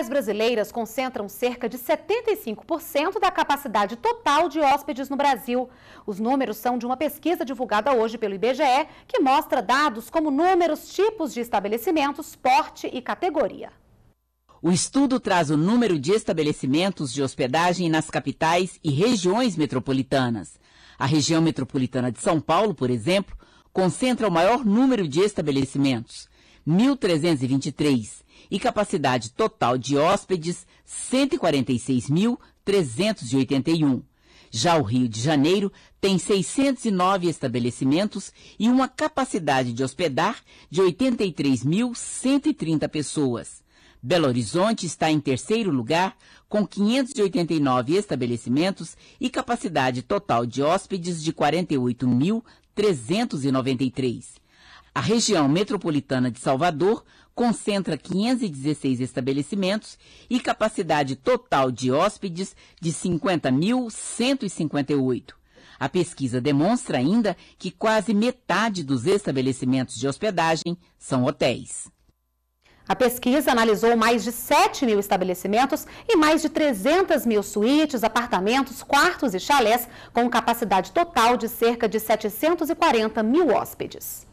capitais brasileiras concentram cerca de 75% da capacidade total de hóspedes no Brasil. Os números são de uma pesquisa divulgada hoje pelo IBGE, que mostra dados como números, tipos de estabelecimentos, porte e categoria. O estudo traz o número de estabelecimentos de hospedagem nas capitais e regiões metropolitanas. A região metropolitana de São Paulo, por exemplo, concentra o maior número de estabelecimentos, 1.323, e capacidade total de hóspedes 146.381. Já o Rio de Janeiro tem 609 estabelecimentos e uma capacidade de hospedar de 83.130 pessoas. Belo Horizonte está em terceiro lugar, com 589 estabelecimentos e capacidade total de hóspedes de 48.393. A região metropolitana de Salvador concentra 516 estabelecimentos e capacidade total de hóspedes de 50.158. A pesquisa demonstra ainda que quase metade dos estabelecimentos de hospedagem são hotéis. A pesquisa analisou mais de 7 mil estabelecimentos e mais de 300 mil suítes, apartamentos, quartos e chalés, com capacidade total de cerca de 740 mil hóspedes.